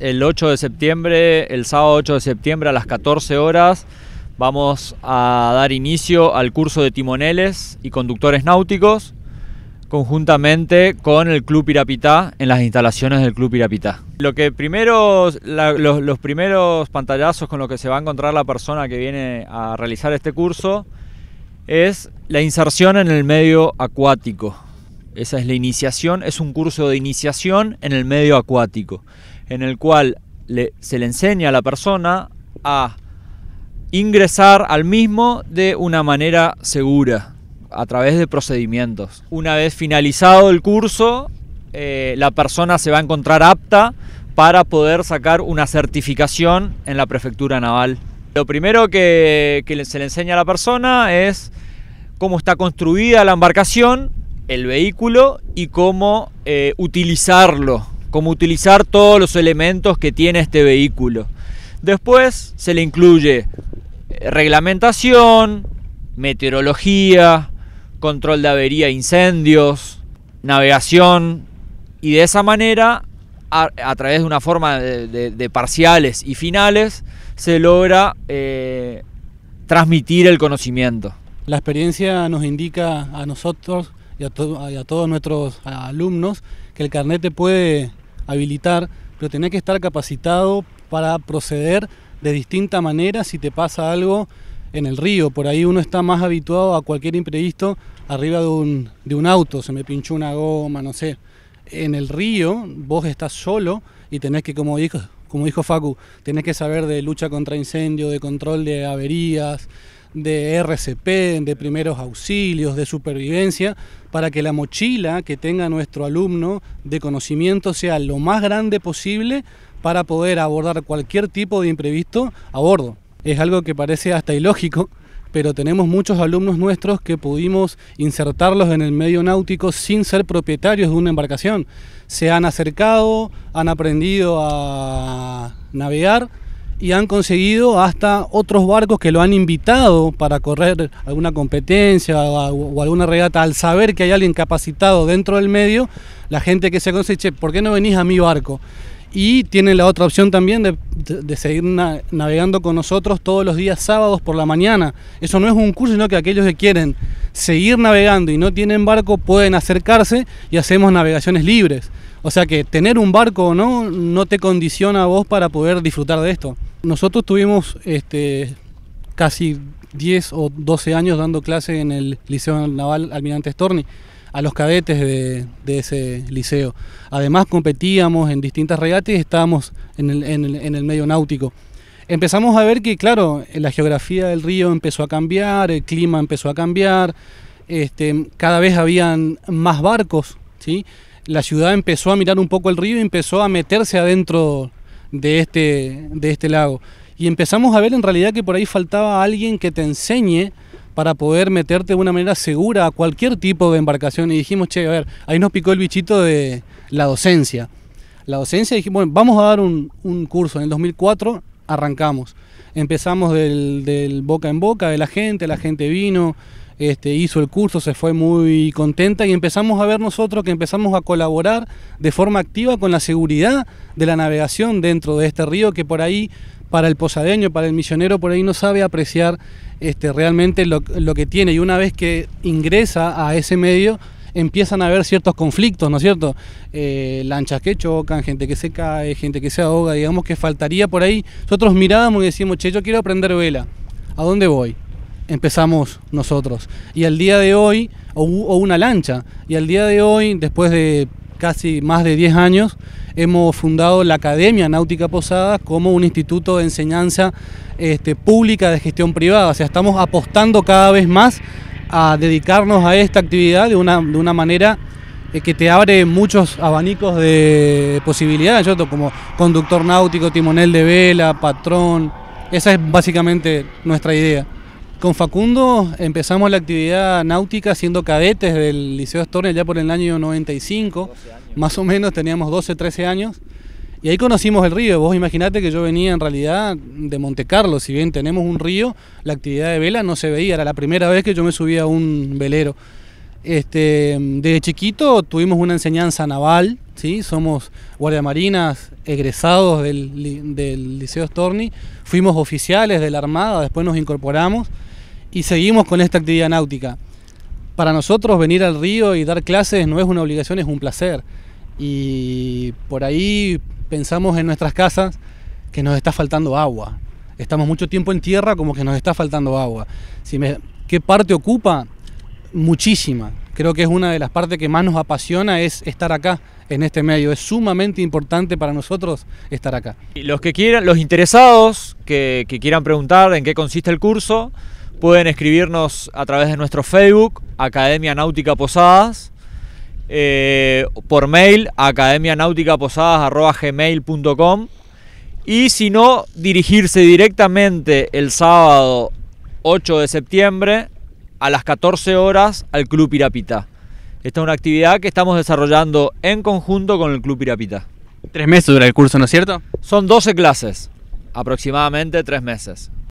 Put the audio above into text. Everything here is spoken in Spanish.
el 8 de septiembre, el sábado 8 de septiembre a las 14 horas, vamos a dar inicio al curso de timoneles y conductores náuticos conjuntamente con el Club Pirapitá en las instalaciones del Club Pirapitá. Lo que primero, los, los, primeros pantallazos con los que se va a encontrar la persona que viene a realizar este curso es la inserción en el medio acuático. Esa es la iniciación, es un curso de iniciación en el medio acuático en el cual se le enseña a la persona a ingresar al mismo de una manera segura, a través de procedimientos. Una vez finalizado el curso, eh, la persona se va a encontrar apta para poder sacar una certificación en la prefectura naval. Lo primero que, se le enseña a la persona es cómo está construida la embarcación, el vehículo y cómo eh, utilizarlo como utilizar todos los elementos que tiene este vehículo. Después se le incluye eh, reglamentación, meteorología, control de avería incendios, navegación y de esa manera a, través de una forma de, parciales y finales se logra eh, transmitir el conocimiento. La experiencia nos indica a nosotros y a, todos nuestros alumnos que el carnet puede habilitar, pero tenés que estar capacitado para proceder de distinta manera si te pasa algo en el río. Por ahí uno está más habituado a cualquier imprevisto arriba de un, auto, se me pinchó una goma, no sé. En el río vos estás solo y tenés que, como dijo, como dijo Facu, tenés que saber de lucha contra incendio, de control de averías, de RCP, de primeros auxilios, de supervivencia, para que la mochila que tenga nuestro alumno de conocimiento sea lo más grande posible para poder abordar cualquier tipo de imprevisto a bordo. Es algo que parece hasta ilógico, pero tenemos muchos alumnos nuestros que pudimos insertarlos en el medio náutico sin ser propietarios de una embarcación. Se han acercado, han aprendido a navegar y han conseguido hasta otros barcos que lo han invitado para correr alguna competencia o, alguna regata. Al saber que hay alguien capacitado dentro del medio, la gente que se conoce dice, ¿por qué no venís a mi barco? Y tienen la otra opción también de, seguir navegando con nosotros todos los días sábados por la mañana. Eso no es un curso, sino que aquellos que quieren seguir navegando y no tienen barco pueden acercarse y hacemos navegaciones libres. O sea que tener un barco o no no te condiciona a vos para poder disfrutar de esto. Nosotros tuvimos este, casi 10 o 12 años dando clase en el Liceo Naval Almirante Storni a los cadetes de, ese liceo. Además competíamos en distintas regatas y estábamos en el, medio náutico. Empezamos a ver que, claro, la geografía del río empezó a cambiar, el clima empezó a cambiar, este, cada vez habían más barcos, La ciudad empezó a mirar un poco el río y empezó a meterse adentro de este, de este lago. Y empezamos a ver en realidad que por ahí faltaba alguien que te enseñe para poder meterte de una manera segura a cualquier tipo de embarcación. Y dijimos, che, a ver, ahí nos picó el bichito de la docencia. La docencia, dijimos, bueno, vamos a dar un, curso. En el 2004 arrancamos. Empezamos del, del boca en boca de la gente, la gente vino, este, hizo el curso, se fue muy contenta y empezamos a ver nosotros que empezamos a colaborar de forma activa con la seguridad de la navegación dentro de este río que por ahí para el posadeño, para el misionero, por ahí no sabe apreciar este, realmente lo, que tiene. Y una vez que ingresa a ese medio, empiezan a haber ciertos conflictos, ¿no es cierto? Eh, lanchas que chocan, gente que se cae, gente que se ahoga, digamos que faltaría por ahí. Nosotros mirábamos y decíamos, che, yo quiero aprender vela, ¿a dónde voy? empezamos nosotros. Y al día de hoy, o, una lancha, y al día de hoy, después de casi más de 10 años, hemos fundado la Academia Náutica Posada como un instituto de enseñanza este, pública de gestión privada. O sea, estamos apostando cada vez más a dedicarnos a esta actividad de una, de una manera eh, que te abre muchos abanicos de posibilidades, yo como conductor náutico, timonel de vela, patrón. Esa es básicamente nuestra idea. Con Facundo empezamos la actividad náutica siendo cadetes del Liceo Storni ya por el año 95, más o menos teníamos 12, 13 años. Y ahí conocimos el río. Vos imaginate que yo venía en realidad de Monte Carlo. Si bien tenemos un río, la actividad de vela no se veía. Era la primera vez que yo me subía a un velero. Este, desde chiquito tuvimos una enseñanza naval. ¿sí? Somos guardiamarinas egresados del, del Liceo Storni. Fuimos oficiales de la Armada, después nos incorporamos y seguimos con esta actividad náutica. Para nosotros venir al río y dar clases no es una obligación, es un placer. Y por ahí pensamos en nuestras casas que nos está faltando agua. Estamos mucho tiempo en tierra como que nos está faltando agua. Si me, ¿Qué parte ocupa? Muchísima. Creo que es una de las partes que más nos apasiona es estar acá en este medio. Es sumamente importante para nosotros estar acá. los que quieran, los interesados que, que quieran preguntar en qué consiste el curso, Pueden escribirnos a través de nuestro Facebook, Academia Náutica Posadas, eh, por mail, academia academianauticaposadas.gmail.com y si no, dirigirse directamente el sábado 8 de septiembre a las 14 horas al Club Pirapita. Esta es una actividad que estamos desarrollando en conjunto con el Club Pirapita. Tres meses dura el curso, ¿no es cierto? Son 12 clases, aproximadamente tres meses.